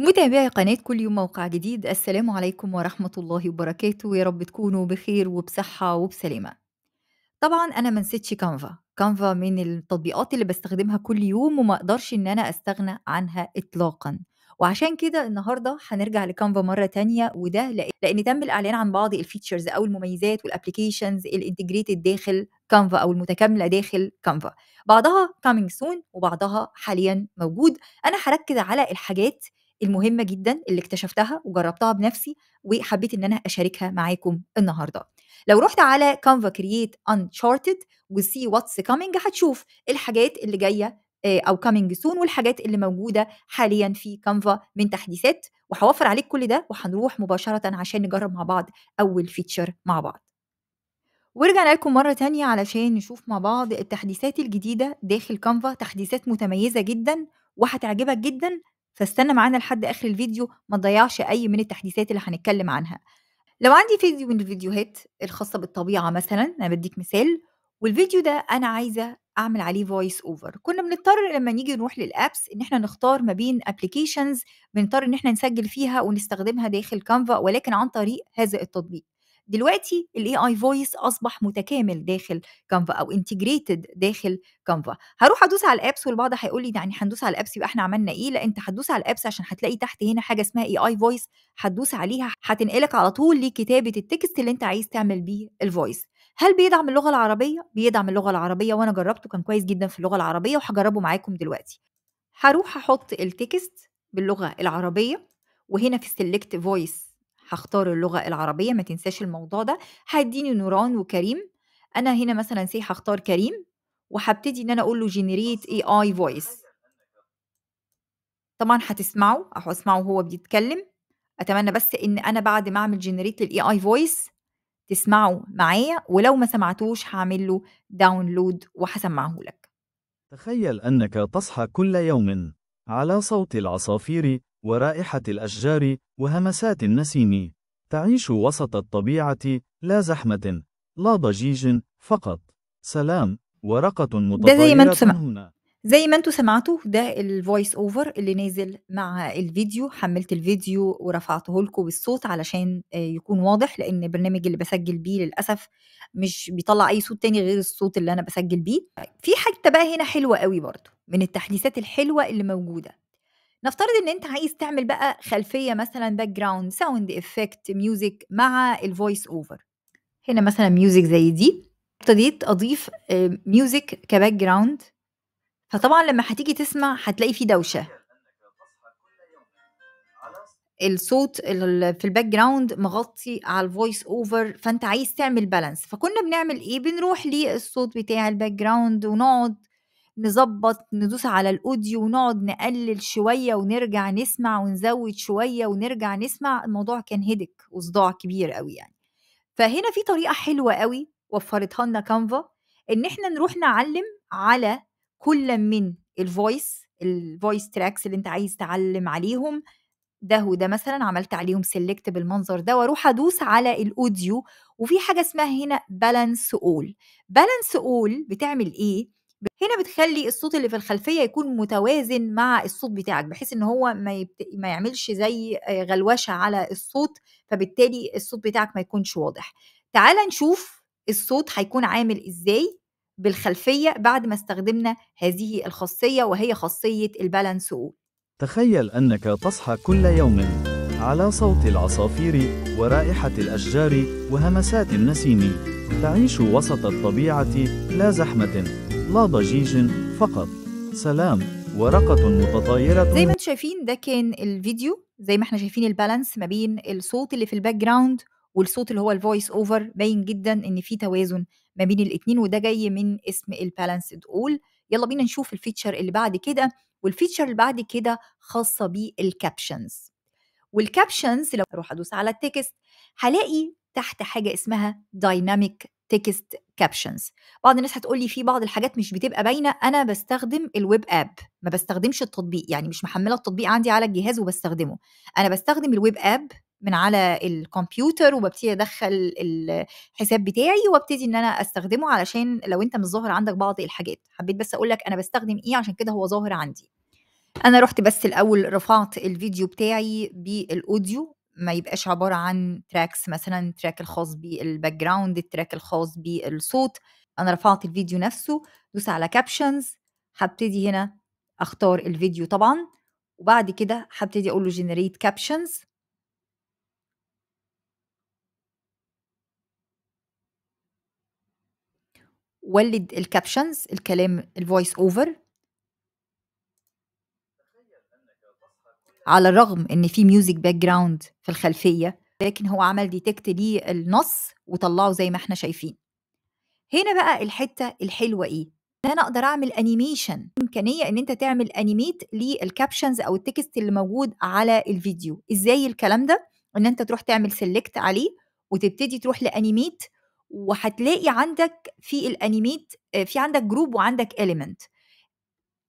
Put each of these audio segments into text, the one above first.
متابعي قناة كل يوم موقع جديد السلام عليكم ورحمة الله وبركاته يا رب تكونوا بخير وبصحة وبسلامة طبعا أنا منسيتش كانفا كانفا من التطبيقات اللي بستخدمها كل يوم وما أقدرش إن أنا أستغنى عنها إطلاقا وعشان كده النهاردة هنرجع لكانفا مرة تانية وده لأن تم الإعلان عن بعض الفيتشرز أو المميزات والأبليكيشنز الانتجريتد داخل كانفا أو المتكاملة داخل كانفا بعضها coming soon وبعضها حاليا موجود أنا هركز على الحاجات المهمه جدا اللي اكتشفتها وجربتها بنفسي وحبيت ان انا اشاركها معاكم النهارده لو رحت على كانفا كرييت انشارتد وسي واتس كامينج هتشوف الحاجات اللي جايه آه، او كامينج سون والحاجات اللي موجوده حاليا في كانفا من تحديثات وهوفر عليك كل ده وهنروح مباشره عشان نجرب مع بعض اول فيتشر مع بعض ورجعنا لكم مرة تانية علشان نشوف مع بعض التحديثات الجديدة داخل كانفا تحديثات متميزة جدا وهتعجبك جدا فاستنى معانا لحد آخر الفيديو ما تضيعش أي من التحديثات اللي هنتكلم عنها لو عندي فيديو من الفيديوهات الخاصة بالطبيعة مثلا أنا بديك مثال والفيديو ده أنا عايزة أعمل عليه فويس أوفر كنا بنضطر لما نيجي نروح للأبس إن احنا نختار ما بين أبلكيشنز بنضطر إن احنا نسجل فيها ونستخدمها داخل كانفا ولكن عن طريق هذا التطبيق دلوقتي الاي اي فويس اصبح متكامل داخل كانفا او انتجريتد داخل كانفا هروح ادوس على الابس والبعض هيقول لي يعني هندوس على الابس يبقى احنا عملنا ايه لا انت هتدوس على الابس عشان هتلاقي تحت هنا حاجه اسمها اي اي فويس هتدوس عليها هتنقلك على طول لكتابه التكست اللي انت عايز تعمل بيه الفويس هل بيدعم اللغه العربيه بيدعم اللغه العربيه وانا جربته كان كويس جدا في اللغه العربيه وهجربه معاكم دلوقتي هروح احط التكست باللغه العربيه وهنا في السلكت فويس هختار اللغة العربية ما تنساش الموضوع ده هيديني نوران وكريم أنا هنا مثلا سي هختار كريم وهبتدي إن أنا أقول له اي اي فويس طبعا هتسمعه أو أسمعه وهو بيتكلم أتمنى بس إن أنا بعد ما أعمل جنريت للاي اي فويس تسمعه معايا ولو ما سمعتوش هعمل له داونلود وهسمعه لك تخيل أنك تصحى كل يوم على صوت العصافير ورائحة الأشجار وهمسات النسيم تعيش وسط الطبيعة لا زحمة لا ضجيج فقط سلام ورقة متطايرة هنا زي ما انتم سمعتوا ده الفويس اوفر اللي نازل مع الفيديو حملت الفيديو ورفعته لكم بالصوت علشان آه، يكون واضح لان البرنامج اللي بسجل بيه للاسف مش بيطلع اي صوت تاني غير الصوت اللي انا بسجل بيه في حته بقى هنا حلوه قوي برضو من التحديثات الحلوه اللي موجوده نفترض ان انت عايز تعمل بقى خلفيه مثلا باك جراوند ساوند افكت ميوزك مع الفويس اوفر هنا مثلا ميوزك زي دي ابتديت اضيف ميوزك كباك جراوند فطبعا لما هتيجي تسمع هتلاقي فيه دوشه الصوت في الباك جراوند مغطي على الفويس اوفر فانت عايز تعمل بالانس فكنا بنعمل ايه بنروح للصوت بتاع الباك جراوند ونقعد نظبط ندوس على الاوديو ونقعد نقلل شويه ونرجع نسمع ونزود شويه ونرجع نسمع الموضوع كان هدك وصداع كبير قوي يعني فهنا في طريقه حلوه قوي وفرتها لنا كانفا ان احنا نروح نعلم على كل من الفويس الفويس تراكس اللي انت عايز تعلم عليهم ده وده مثلا عملت عليهم سيلكت بالمنظر ده واروح ادوس على الاوديو وفي حاجه اسمها هنا بالانس اول بالانس اول بتعمل ايه هنا بتخلي الصوت اللي في الخلفيه يكون متوازن مع الصوت بتاعك بحيث ان هو ما, يبت... ما يعملش زي آه، غلوشه على الصوت فبالتالي الصوت بتاعك ما يكونش واضح تعال نشوف الصوت هيكون عامل ازاي بالخلفيه بعد ما استخدمنا هذه الخاصيه وهي خاصيه البالانس تخيل انك تصحى كل يوم على صوت العصافير ورائحة الأشجار وهمسات النسيم تعيش وسط الطبيعة لا زحمة لا ضجيج فقط سلام ورقة متطايرة زي ما انتم شايفين ده كان الفيديو زي ما احنا شايفين البالانس ما بين الصوت اللي في الباك جراوند والصوت اللي هو الفويس اوفر باين جدا ان في توازن ما بين الاثنين وده جاي من اسم البالانس اول يلا بينا نشوف الفيتشر اللي بعد كده والفيتشر اللي بعد كده خاصه بالكابشنز والكابشنز لو اروح ادوس على التكست هلاقي تحت حاجه اسمها دايناميك تكست كابشنز بعض الناس هتقول لي في بعض الحاجات مش بتبقى باينه انا بستخدم الويب اب ما بستخدمش التطبيق يعني مش محمله التطبيق عندي على الجهاز وبستخدمه انا بستخدم الويب اب من على الكمبيوتر وببتدي ادخل الحساب بتاعي وابتدي ان انا استخدمه علشان لو انت مش ظاهر عندك بعض الحاجات حبيت بس اقول لك انا بستخدم ايه عشان كده هو ظاهر عندي انا رحت بس الاول رفعت الفيديو بتاعي بالاوديو ما يبقاش عباره عن تراكس مثلا التراك الخاص بالباك جراوند التراك الخاص بالصوت انا رفعت الفيديو نفسه دوس على كابشنز هبتدي هنا اختار الفيديو طبعا وبعد كده هبتدي اقول له جنريت كابشنز ولد الكابشنز الكلام الفويس اوفر على الرغم ان في ميوزك باك جراوند في الخلفيه لكن هو عمل ديتكت للنص وطلعه زي ما احنا شايفين هنا بقى الحته الحلوه ايه ان انا اقدر اعمل انيميشن امكانيه ان انت تعمل انيميت للكابشنز او التكست اللي موجود على الفيديو ازاي الكلام ده ان انت تروح تعمل سيلكت عليه وتبتدي تروح لانيميت وهتلاقي عندك في الانيميت في عندك جروب وعندك اليمنت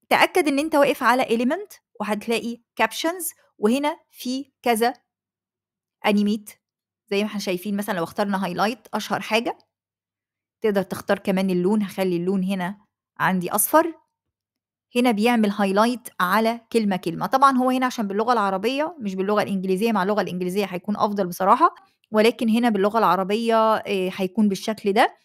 تاكد ان انت واقف على اليمنت وهتلاقي كابشنز وهنا في كذا انيميت زي ما احنا شايفين مثلا لو اخترنا هايلايت اشهر حاجه تقدر تختار كمان اللون هخلي اللون هنا عندي اصفر هنا بيعمل هايلايت على كلمه كلمه طبعا هو هنا عشان باللغه العربيه مش باللغه الانجليزيه مع اللغه الانجليزيه هيكون افضل بصراحه ولكن هنا باللغه العربيه آه، هيكون بالشكل ده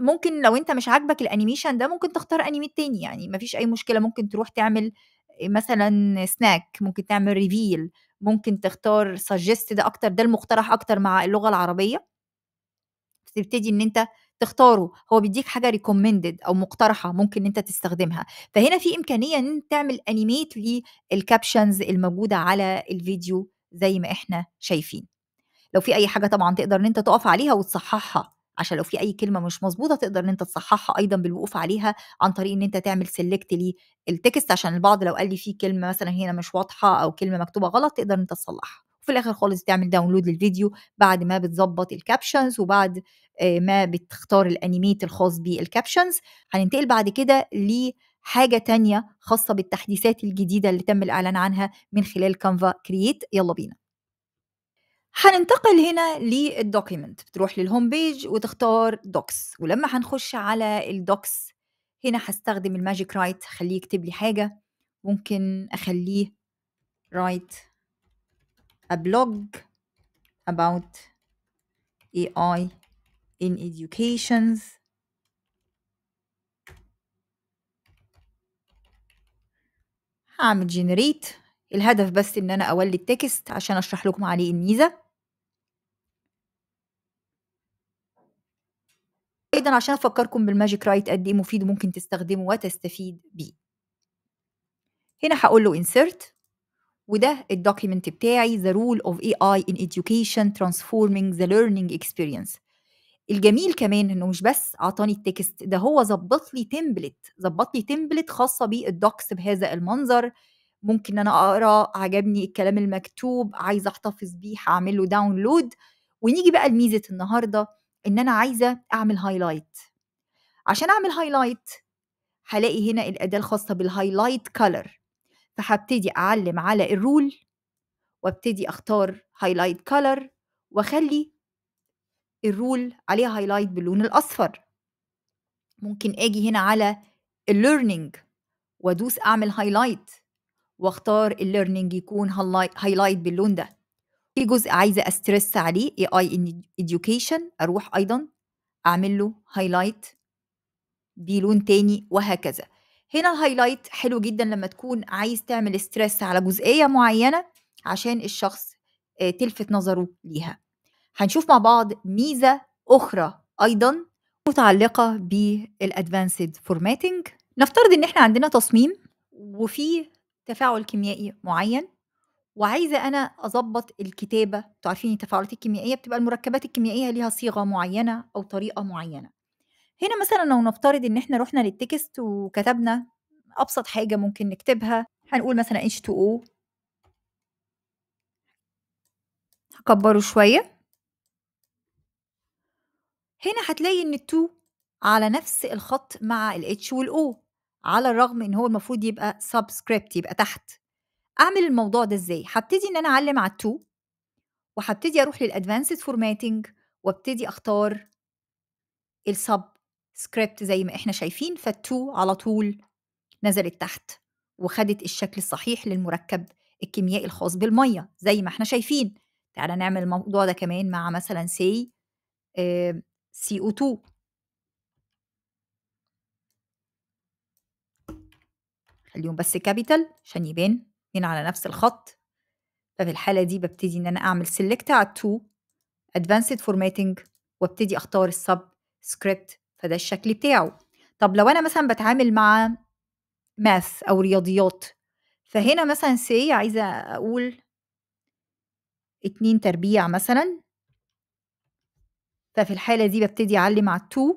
ممكن لو انت مش عاجبك الانيميشن ده ممكن تختار انيميت تاني يعني مفيش اي مشكله ممكن تروح تعمل مثلا سناك ممكن تعمل ريفيل ممكن تختار سجست ده اكتر ده المقترح اكتر مع اللغه العربيه تبتدي ان انت تختاره هو بيديك حاجه ريكومندد او مقترحه ممكن انت تستخدمها فهنا في امكانيه ان انت تعمل انيميت للكابشنز الموجوده على الفيديو زي ما احنا شايفين لو في اي حاجه طبعا تقدر ان انت تقف عليها وتصححها عشان لو في اي كلمه مش مظبوطه تقدر ان انت تصححها ايضا بالوقوف عليها عن طريق ان انت تعمل سيلكت للتكست عشان البعض لو قال لي في كلمه مثلا هنا مش واضحه او كلمه مكتوبه غلط تقدر ان انت تصلحها وفي الاخر خالص تعمل داونلود للفيديو بعد ما بتظبط الكابشنز وبعد آه، ما بتختار الانيميت الخاص بالكابشنز هننتقل بعد كده ل حاجة تانية خاصة بالتحديثات الجديدة اللي تم الإعلان عنها من خلال كانفا كرييت يلا بينا حننتقل هنا للدوكيمنت بتروح للهوم بيج وتختار دوكس ولما هنخش على الدوكس هنا هستخدم الماجيك رايت خليه يكتب لي حاجة ممكن أخليه write a blog about AI in educations هعمل generate الهدف بس ان انا اولد تكست عشان اشرح لكم عليه الميزه ايضا عشان أفكركم بالماجيك رايت قد إيه مفيد وممكن تستخدمه وتستفيد بيه هنا هقول له insert وده الدوكيمنت بتاعي The اوف of AI in Education Transforming the Learning Experience الجميل كمان انه مش بس اعطاني التكست ده هو ظبط لي تمبلت ظبط لي تمبلت خاصه بالدوكس بهذا المنظر ممكن انا اقرا عجبني الكلام المكتوب عايزه احتفظ بيه هعمل له داونلود ونيجي بقى لميزه النهارده ان انا عايزه اعمل هايلايت عشان اعمل هايلايت هلاقي هنا الاداه الخاصه بالهايلايت كلر فهبتدي اعلم على الرول وابتدي اختار هايلايت كلر واخلي الرول عليها هايلايت باللون الاصفر ممكن اجي هنا على الليرنينج وادوس اعمل هايلايت واختار الليرنينج يكون هايلايت باللون ده في جزء عايزه استرس عليه اي اي education اروح ايضا اعمل له هايلايت بلون تاني وهكذا هنا الهايلايت حلو جدا لما تكون عايز تعمل ستريس على جزئيه معينه عشان الشخص آه، تلفت نظره ليها هنشوف مع بعض ميزه اخرى ايضا متعلقه بالادفانسد فورماتنج نفترض ان احنا عندنا تصميم وفي تفاعل كيميائي معين وعايزه انا اظبط الكتابه انتوا عارفين التفاعلات الكيميائيه بتبقى المركبات الكيميائيه ليها صيغه معينه او طريقه معينه هنا مثلا لو نفترض ان احنا رحنا للتكست وكتبنا ابسط حاجه ممكن نكتبها هنقول مثلا H2O هكبره شويه هنا هتلاقي ان التو على نفس الخط مع الاتش والاو على الرغم ان هو المفروض يبقى سبسكريبت يبقى تحت اعمل الموضوع ده ازاي هبتدي ان انا اعلم على التو وهبتدي اروح للادفانسد فورماتنج وابتدي اختار السب سكريبت زي ما احنا شايفين فالتو على طول نزلت تحت وخدت الشكل الصحيح للمركب الكيميائي الخاص بالميه زي ما احنا شايفين تعالى نعمل الموضوع ده كمان مع مثلا سي سي او 2 خليهم بس كابيتال عشان يبان الاتنين على نفس الخط ففي الحالة دي ببتدي إن أنا أعمل select على to advanced formatting وابتدي أختار السب سكريبت فده الشكل بتاعه طب لو أنا مثلا بتعامل مع ماث أو رياضيات فهنا مثلا سي عايزة أقول اتنين تربيع مثلا ففي الحالة دي ببتدي أعلم على التو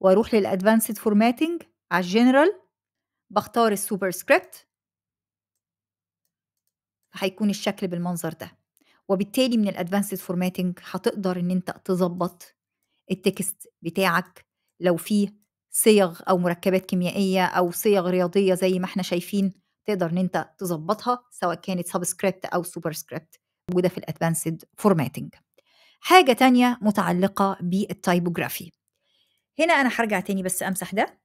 وأروح للأدفانسد فورماتنج على الجنرال بختار السوبر سكريبت هيكون الشكل بالمنظر ده وبالتالي من الادفانسد فورماتنج هتقدر ان انت تظبط التكست بتاعك لو فيه صيغ او مركبات كيميائيه او صيغ رياضيه زي ما احنا شايفين تقدر ان انت تظبطها سواء كانت سبسكريبت او سوبرسكريبت موجوده في الادفانسد فورماتنج حاجه تانية متعلقه بالتايبوجرافي هنا انا هرجع تاني بس امسح ده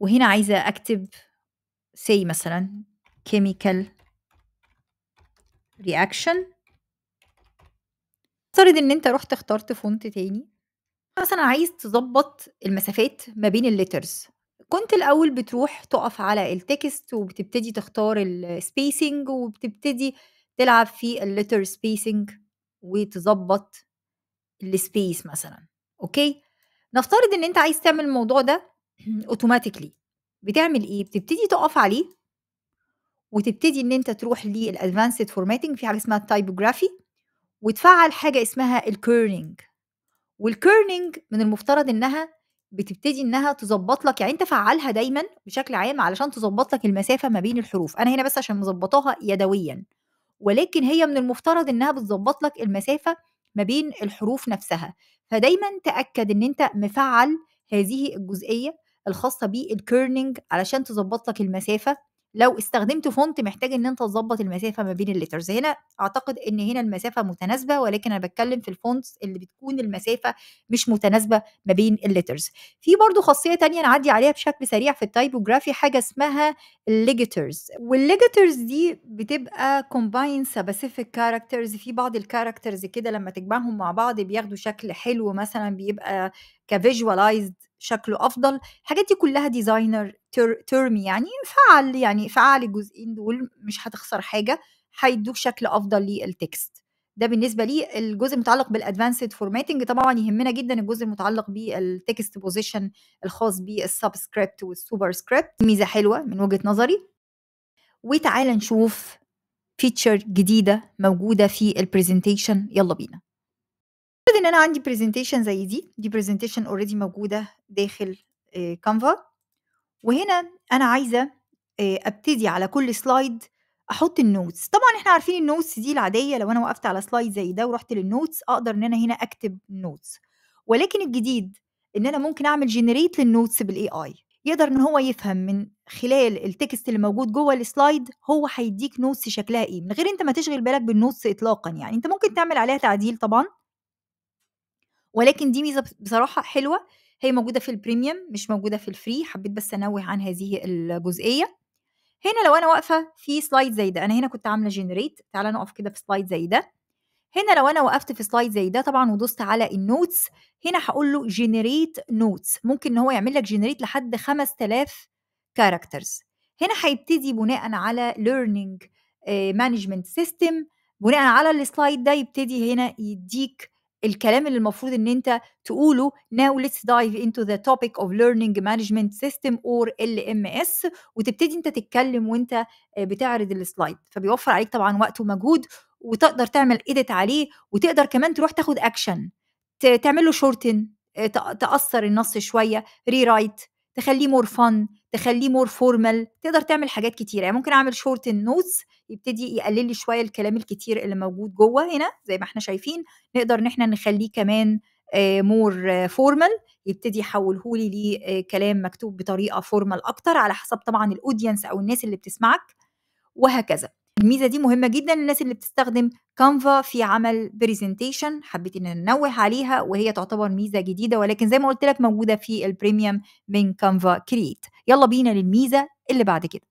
وهنا عايزه اكتب سي مثلا كيميكال رياكشن افترض ان انت رحت اخترت فونت تاني مثلا عايز تظبط المسافات ما بين الليترز كنت الاول بتروح تقف على التكست وبتبتدي تختار السبيسنج وبتبتدي تلعب في الليتر سبيسنج وتظبط السبيس مثلا اوكي نفترض ان انت عايز تعمل الموضوع ده اوتوماتيكلي بتعمل ايه بتبتدي تقف عليه وتبتدي ان انت تروح للادفانسد فورماتنج في حاجه اسمها التايبوجرافي وتفعل حاجه اسمها الكيرنينج والكيرنينج من المفترض انها بتبتدي انها تظبط لك يعني انت فعلها دايما بشكل عام علشان تظبط لك المسافه ما بين الحروف انا هنا بس عشان مظبطاها يدويا ولكن هي من المفترض انها بتظبط لك المسافه ما بين الحروف نفسها فدايما تاكد ان انت مفعل هذه الجزئيه الخاصه بالكيرنينج علشان تظبط لك المسافه لو استخدمت فونت محتاج ان انت تظبط المسافه ما بين الليترز هنا اعتقد ان هنا المسافه متناسبه ولكن انا بتكلم في الفونتس اللي بتكون المسافه مش متناسبه ما بين الليترز في برضو خاصيه تانية نعدي عليها بشكل سريع في التايبوجرافي حاجه اسمها الليجيترز والليجيترز دي بتبقى كومباين سبيسيفيك كاركترز في بعض الكاركترز كده لما تجمعهم مع بعض بياخدوا شكل حلو مثلا بيبقى كفيجوالايزد شكله افضل الحاجات دي كلها ديزاينر تيرم يعني فعل يعني فعل الجزئين دول مش هتخسر حاجه هيدوك شكل افضل للتكست ده بالنسبه لي الجزء المتعلق بالادفانسد فورماتنج طبعا يهمنا جدا الجزء المتعلق بالتكست بوزيشن الخاص بالسبسكريبت والسوبر سكريبت ميزه حلوه من وجهه نظري وتعالى نشوف فيتشر جديده موجوده في البرزنتيشن يلا بينا ان انا عندي برزنتيشن زي دي دي برزنتيشن اوريدي موجوده داخل كانفا وهنا انا عايزه ابتدي على كل سلايد احط النوتس طبعا احنا عارفين النوتس دي العاديه لو انا وقفت على سلايد زي ده ورحت للنوتس اقدر ان انا هنا اكتب نوتس ولكن الجديد ان انا ممكن اعمل جنريت للنوتس بالاي اي يقدر ان هو يفهم من خلال التكست اللي موجود جوه السلايد هو هيديك نوتس شكلها ايه من غير انت ما تشغل بالك بالنوتس اطلاقا يعني انت ممكن تعمل عليها تعديل طبعا ولكن دي ميزه بصراحه حلوه هي موجودة في البريميوم مش موجودة في الفري حبيت بس أنوه عن هذه الجزئية هنا لو أنا واقفة في سلايد زي ده أنا هنا كنت عاملة جنريت تعالى نقف كده في سلايد زي ده هنا لو انا وقفت في سلايد زي ده طبعا ودوست على النوتس هنا هقول له جنريت نوتس ممكن ان هو يعمل لك جنريت لحد 5000 كاركترز هنا هيبتدي بناء على ليرنينج مانجمنت سيستم بناء على السلايد ده يبتدي هنا يديك الكلام اللي المفروض ان انت تقوله now let's dive into the topic of learning management system or LMS وتبتدي انت تتكلم وانت آه، بتعرض السلايد فبيوفر عليك طبعا وقت ومجهود وتقدر تعمل ايديت عليه وتقدر كمان تروح تاخد اكشن تعمل له شورتن آه، تقصر النص شويه ري رايت تخليه مور فن تخليه مور فورمال تقدر تعمل حاجات كتيره يعني ممكن اعمل شورت النوتس يبتدي يقلل لي شويه الكلام الكتير اللي موجود جوه هنا زي ما احنا شايفين نقدر ان احنا نخليه كمان مور آه، فورمال يبتدي يحوله لي لكلام آه، مكتوب بطريقه فورمال اكتر على حسب طبعا الاودينس او الناس اللي بتسمعك وهكذا الميزه دي مهمه جدا للناس اللي بتستخدم كانفا في عمل برزنتيشن حبيت ان ننوه عليها وهي تعتبر ميزه جديده ولكن زي ما قلت لك موجوده في البريميوم من كانفا كريت يلا بينا للميزه اللي بعد كده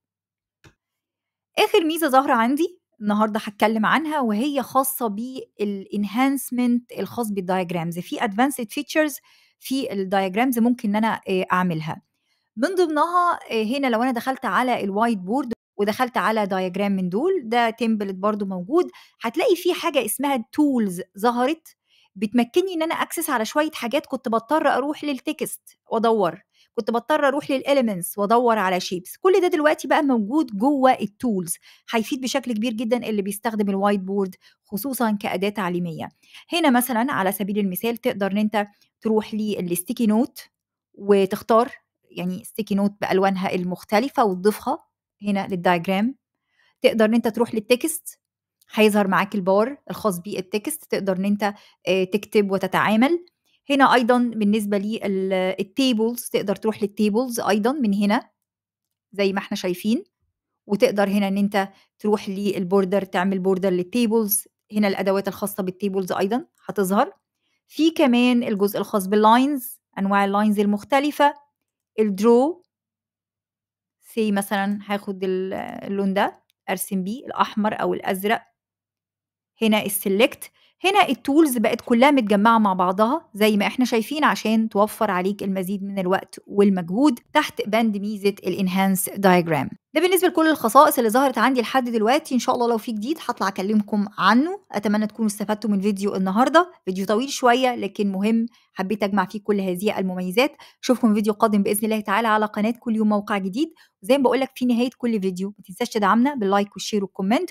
اخر ميزه ظاهره عندي النهارده هتكلم عنها وهي خاصه بالانهانسمنت الخاص بالدايجرامز في ادفانسد فيتشرز في الدايجرامز ممكن ان انا آه، اعملها من ضمنها آه، هنا لو انا دخلت على الوايت بورد ودخلت على دايجرام من دول ده تمبلت برضو موجود هتلاقي في حاجه اسمها تولز ظهرت بتمكني ان انا اكسس على شويه حاجات كنت بضطر اروح للتكست وادور كنت بضطر اروح للاليمنتس وادور على شيبس كل ده دلوقتي بقى موجود جوه التولز هيفيد بشكل كبير جدا اللي بيستخدم الوايت بورد خصوصا كاداه تعليميه هنا مثلا على سبيل المثال تقدر ان انت تروح للستيكي نوت وتختار يعني ستيكي نوت بالوانها المختلفه وتضيفها هنا للدايجرام تقدر ان انت تروح للتكست هيظهر معاك البار الخاص بالتكست تقدر ان انت آه، تكتب وتتعامل هنا ايضا بالنسبه للتيبلز آه، تقدر تروح للتيبلز ايضا من هنا زي ما احنا شايفين وتقدر هنا ان انت تروح للبوردر تعمل بوردر للتيبلز هنا الادوات الخاصه بالتيبلز ايضا هتظهر في كمان الجزء الخاص باللاينز انواع اللاينز المختلفه الدرو سي مثلا هاخد اللون ده ارسم بيه الاحمر او الازرق هنا السلكت هنا التولز بقت كلها متجمعة مع بعضها زي ما احنا شايفين عشان توفر عليك المزيد من الوقت والمجهود تحت بند ميزة الانهانس دايجرام ده بالنسبة لكل الخصائص اللي ظهرت عندي لحد دلوقتي ان شاء الله لو في جديد هطلع اكلمكم عنه اتمنى تكونوا استفدتوا من فيديو النهاردة فيديو طويل شوية لكن مهم حبيت اجمع فيه كل هذه المميزات اشوفكم فيديو قادم باذن الله تعالى على قناة كل يوم موقع جديد زي ما بقول لك في نهاية كل فيديو ما تنساش تدعمنا باللايك والشير والكومنت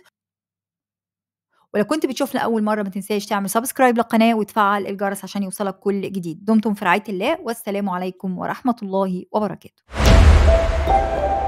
ولو كنت بتشوفنا أول مرة ما تنساش تعمل سبسكرايب للقناة وتفعل الجرس عشان يوصلك كل جديد دمتم في رعاية الله والسلام عليكم ورحمة الله وبركاته